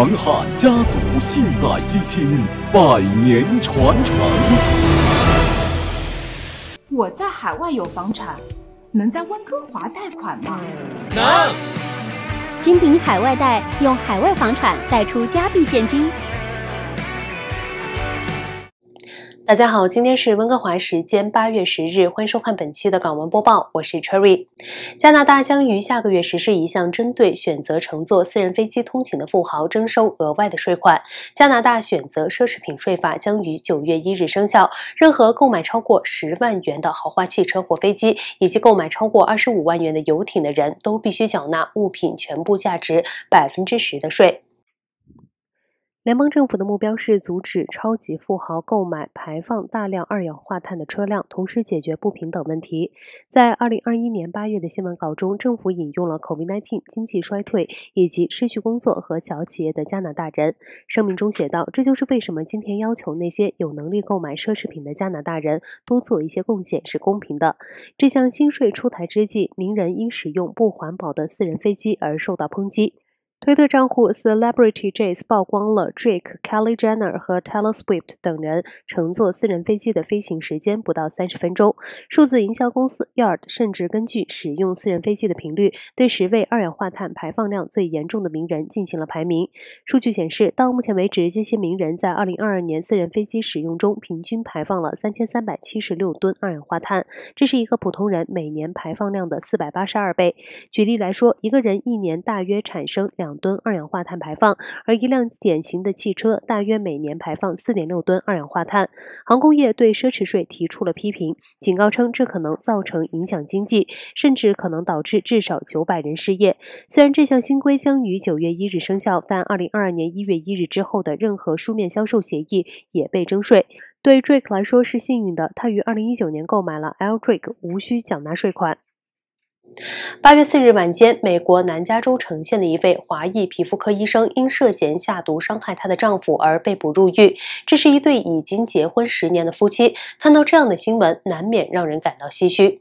恒汉家族信贷基金，百年传承。我在海外有房产，能在温哥华贷款吗？能。金鼎海外贷，用海外房产贷出加币现金。大家好，今天是温哥华时间八月十日，欢迎收看本期的港闻播报，我是 Cherry。加拿大将于下个月实施一项针对选择乘坐私人飞机通勤的富豪征收额外的税款。加拿大选择奢侈品税法将于九月一日生效，任何购买超过十万元的豪华汽车或飞机，以及购买超过二十五万元的游艇的人都必须缴纳物品全部价值百分之十的税。联邦政府的目标是阻止超级富豪购买排放大量二氧化碳的车辆，同时解决不平等问题。在2021年8月的新闻稿中，政府引用了 COVID-19 经济衰退以及失去工作和小企业的加拿大人，声明中写道：“这就是为什么今天要求那些有能力购买奢侈品的加拿大人多做一些贡献是公平的。”这项新税出台之际，名人因使用不环保的私人飞机而受到抨击。推特账户 CelebrityJazz 曝光了 Drake、k e l l y Jenner 和 Taylor Swift 等人乘坐私人飞机的飞行时间不到三十分钟。数字营销公司 Yard 甚至根据使用私人飞机的频率，对十位二氧化碳排放量最严重的名人进行了排名。数据显示，到目前为止，这些名人在2022年私人飞机使用中平均排放了三千三百七十六吨二氧化碳，这是一个普通人每年排放量的四百八十二倍。举例来说，一个人一年大约产生两。两吨二氧化碳排放，而一辆典型的汽车大约每年排放四点六吨二氧化碳。航空业对奢侈税提出了批评，警告称这可能造成影响经济，甚至可能导致至少九百人失业。虽然这项新规将于九月一日生效，但二零二二年一月一日之后的任何书面销售协议也被征税。对 Drake 来说是幸运的，他于二零一九年购买了 L Drake，无需缴纳税款。八月四日晚间，美国南加州城县的一位华裔皮肤科医生因涉嫌下毒伤害她的丈夫而被捕入狱。这是一对已经结婚十年的夫妻，看到这样的新闻，难免让人感到唏嘘。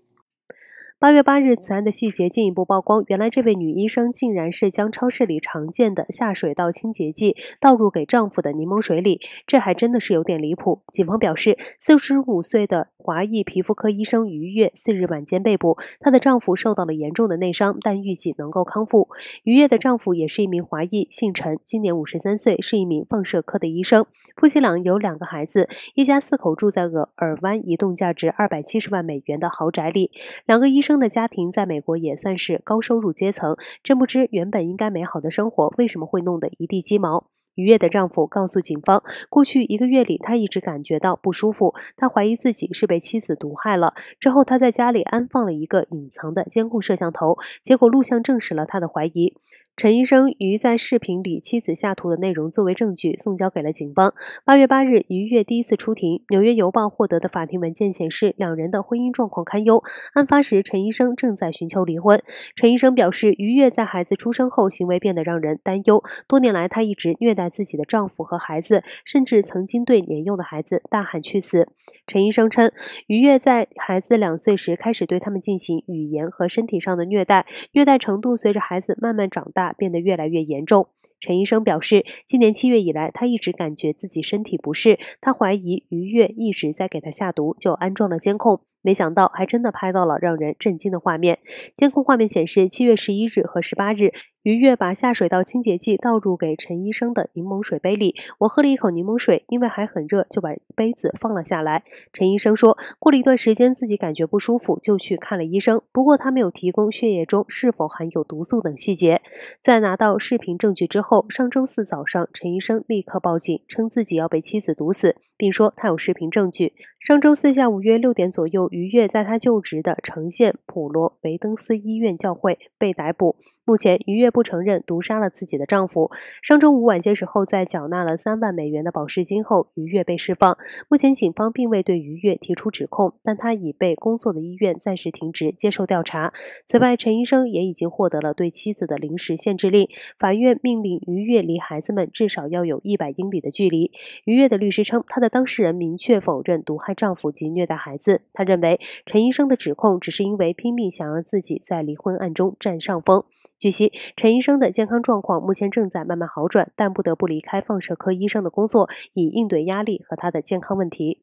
八月八日，此案的细节进一步曝光。原来，这位女医生竟然是将超市里常见的下水道清洁剂倒入给丈夫的柠檬水里，这还真的是有点离谱。警方表示，四十五岁的华裔皮肤科医生于月四日晚间被捕，她的丈夫受到了严重的内伤，但预计能够康复。于月的丈夫也是一名华裔，姓陈，今年五十三岁，是一名放射科的医生。夫妻俩有两个孩子，一家四口住在额尔湾一栋价值二百七十万美元的豪宅里。两个医生。生的家庭在美国也算是高收入阶层，真不知原本应该美好的生活为什么会弄得一地鸡毛。愉悦的丈夫告诉警方，过去一个月里他一直感觉到不舒服，他怀疑自己是被妻子毒害了。之后他在家里安放了一个隐藏的监控摄像头，结果录像证实了他的怀疑。陈医生于在视频里妻子下图的内容作为证据送交给了警方。八月八日，于月第一次出庭。纽约邮报获得的法庭文件显示，两人的婚姻状况堪忧。案发时，陈医生正在寻求离婚。陈医生表示，于月在孩子出生后行为变得让人担忧。多年来，她一直虐待自己的丈夫和孩子，甚至曾经对年幼的孩子大喊“去死”。陈医生称，于月在孩子两岁时开始对他们进行语言和身体上的虐待，虐待程度随着孩子慢慢长大。变得越来越严重。陈医生表示，今年七月以来，他一直感觉自己身体不适。他怀疑于月一直在给他下毒，就安装了监控。没想到，还真的拍到了让人震惊的画面。监控画面显示，七月十一日和十八日。于月把下水道清洁剂倒入给陈医生的柠檬水杯里。我喝了一口柠檬水，因为还很热，就把杯子放了下来。陈医生说过了一段时间，自己感觉不舒服，就去看了医生。不过他没有提供血液中是否含有毒素等细节。在拿到视频证据之后，上周四早上，陈医生立刻报警，称自己要被妻子毒死，并说他有视频证据。上周四下午约六点左右，于月在他就职的城县普罗维登斯医院教会被逮捕。目前，于月。不承认毒杀了自己的丈夫。上周五晚些时候，在缴纳了三万美元的保释金后，于月被释放。目前，警方并未对于月提出指控，但她已被工作的医院暂时停职接受调查。此外，陈医生也已经获得了对妻子的临时限制令。法院命令于月离孩子们至少要有一百英里的距离。于月的律师称，他的当事人明确否认毒害丈夫及虐待孩子。他认为，陈医生的指控只是因为拼命想让自己在离婚案中占上风。据悉，陈医生的健康状况目前正在慢慢好转，但不得不离开放射科医生的工作，以应对压力和他的健康问题。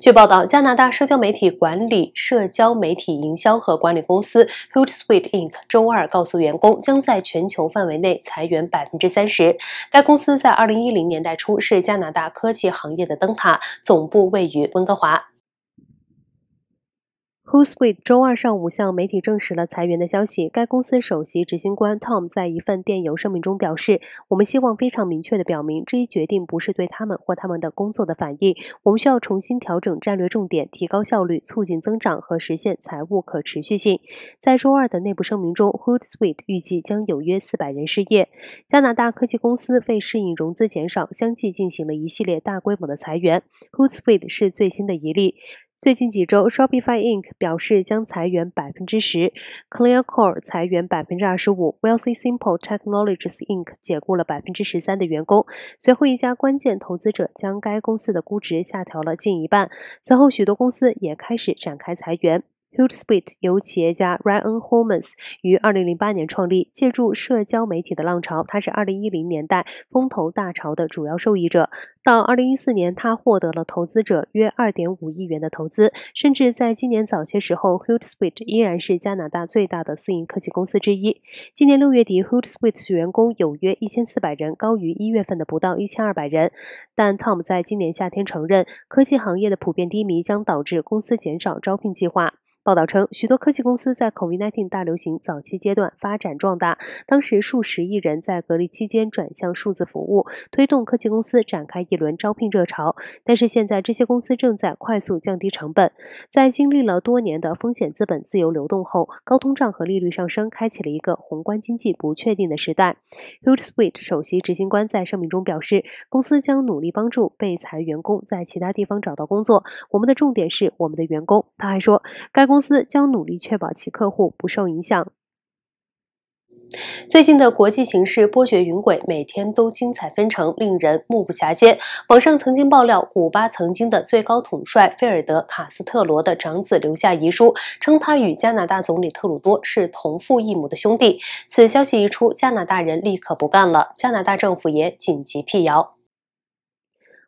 据报道，加拿大社交媒体管理、社交媒体营销和管理公司 Hootsuite Inc. 周二告诉员工，将在全球范围内裁员百分之三十。该公司在二零一零年代初是加拿大科技行业的灯塔，总部位于温哥华。h o o t s e i t 周二上午向媒体证实了裁员的消息。该公司首席执行官 Tom 在一份电邮声明中表示：“我们希望非常明确地表明，这一决定不是对他们或他们的工作的反应。我们需要重新调整战略重点，提高效率，促进增长和实现财务可持续性。”在周二的内部声明中 h o o t s e i t 预计将有约四百人失业。加拿大科技公司为适应融资减少，相继进行了一系列大规模的裁员。h o o t s e i t 是最新的一例。最近几周，Shopify Inc. 表示将裁员百分之十，Clearcore 裁员百分之二十五，Wealthsimple y Technologies Inc. 解雇了百分之十三的员工。随后，一家关键投资者将该公司的估值下调了近一半。此后，许多公司也开始展开裁员。Hootsuite 由企业家 Ryan h o r m a s 于2008年创立，借助社交媒体的浪潮，他是2010年代风投大潮的主要受益者。到2014年，他获得了投资者约2.5亿元的投资，甚至在今年早些时候，Hootsuite 依然是加拿大最大的私营科技公司之一。今年六月底，Hootsuite 员工有约1400人，高于一月份的不到1200人。但 Tom 在今年夏天承认，科技行业的普遍低迷将导致公司减少招聘计划。报道称，许多科技公司在 COVID-19 大流行早期阶段发展壮大，当时数十亿人在隔离期间转向数字服务，推动科技公司展开一轮招聘热潮。但是现在，这些公司正在快速降低成本。在经历了多年的风险资本自由流动后，高通胀和利率上升开启了一个宏观经济不确定的时代。h o o e s e e t 首席执行官在声明中表示，公司将努力帮助被裁员工在其他地方找到工作。我们的重点是我们的员工。他还说，该公公司将努力确保其客户不受影响。最近的国际形势波谲云诡，每天都精彩纷呈，令人目不暇接。网上曾经爆料，古巴曾经的最高统帅费尔德卡斯特罗的长子留下遗书，称他与加拿大总理特鲁多是同父异母的兄弟。此消息一出，加拿大人立刻不干了，加拿大政府也紧急辟谣。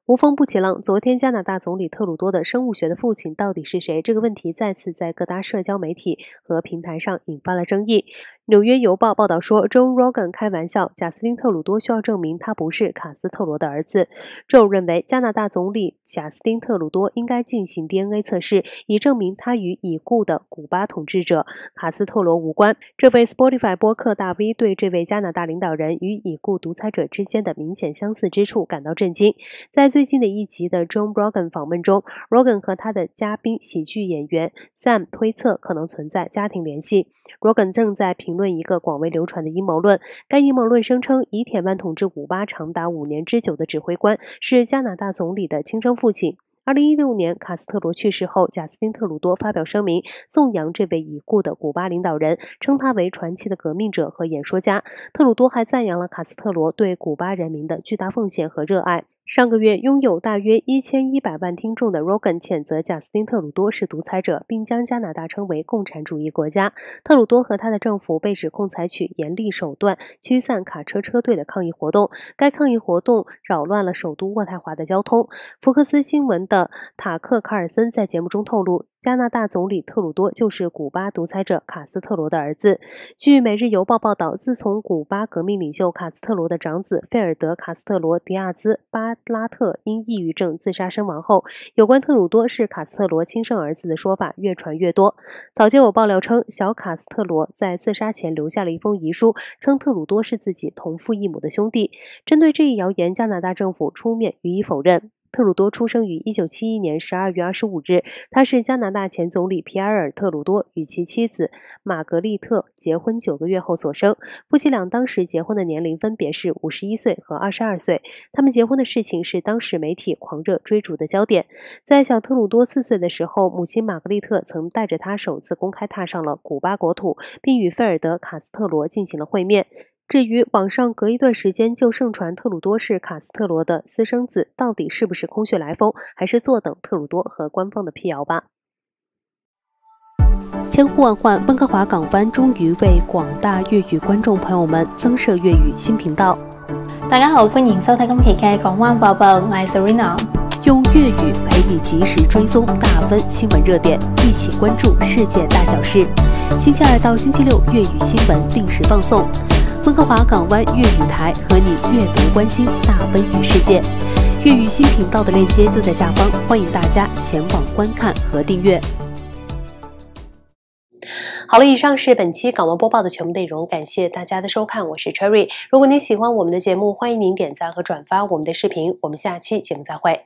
无风不起浪。昨天，加拿大总理特鲁多的生物学的父亲到底是谁？这个问题再次在各大社交媒体和平台上引发了争议。《纽约邮报》报道说，John Rogan 开玩笑，贾斯汀·特鲁多需要证明他不是卡斯特罗的儿子。Joe 认为加拿大总理贾斯汀·特鲁多应该进行 DNA 测试，以证明他与已故的古巴统治者卡斯特罗无关。这位 Spotify 博客大 V 对这位加拿大领导人与已故独裁者之间的明显相似之处感到震惊。在最近的一集的 John Rogan 访问中，Rogan 和他的嘉宾喜剧演员 Sam 推测可能存在家庭联系。Rogan 正在评。论一个广为流传的阴谋论，该阴谋论声称，以铁腕统治古巴长达五年之久的指挥官是加拿大总理的亲生父亲。二零一六年卡斯特罗去世后，贾斯汀·特鲁多发表声明，颂扬这位已故的古巴领导人，称他为传奇的革命者和演说家。特鲁多还赞扬了卡斯特罗对古巴人民的巨大奉献和热爱。上个月，拥有大约一千一百万听众的 Rogan 谴责贾斯汀·特鲁多是独裁者，并将加拿大称为共产主义国家。特鲁多和他的政府被指控采取严厉手段驱散卡车车队的抗议活动。该抗议活动扰乱了首都渥太华的交通。福克斯新闻的塔克·卡尔森在节目中透露，加拿大总理特鲁多就是古巴独裁者卡斯特罗的儿子。据《每日邮报》报道，自从古巴革命领袖卡斯特罗的长子费尔德·卡斯特罗·迪亚兹巴。拉特因抑郁症自杀身亡后，有关特鲁多是卡斯特罗亲生儿子的说法越传越多。早就有爆料称，小卡斯特罗在自杀前留下了一封遗书，称特鲁多是自己同父异母的兄弟。针对这一谣言，加拿大政府出面予以否认。特鲁多出生于1971年12月25日，他是加拿大前总理皮埃尔·特鲁多与其妻子玛格丽特结婚九个月后所生。夫妻俩当时结婚的年龄分别是51岁和22岁。他们结婚的事情是当时媒体狂热追逐的焦点。在小特鲁多四岁的时候，母亲玛格丽特曾带着他首次公开踏上了古巴国土，并与费尔德卡斯特罗进行了会面。至于网上隔一段时间就盛传特鲁多是卡斯特罗的私生子，到底是不是空穴来风，还是坐等特鲁多和官方的辟谣吧。千呼万唤，温哥华港湾终于为广大粤语观众朋友们增设粤语新频道。大家好，欢迎收听今期港湾宝宝我 y Serena，用粤语陪你及时追踪大温新闻热点，一起关注世界大小事。星期二到星期六，粤语新闻定时放送。温哥华港湾粤语台和你阅读关心大温与世界，粤语新频道的链接就在下方，欢迎大家前往观看和订阅。好了，以上是本期港湾播报的全部内容，感谢大家的收看，我是 Cherry。如果您喜欢我们的节目，欢迎您点赞和转发我们的视频。我们下期节目再会。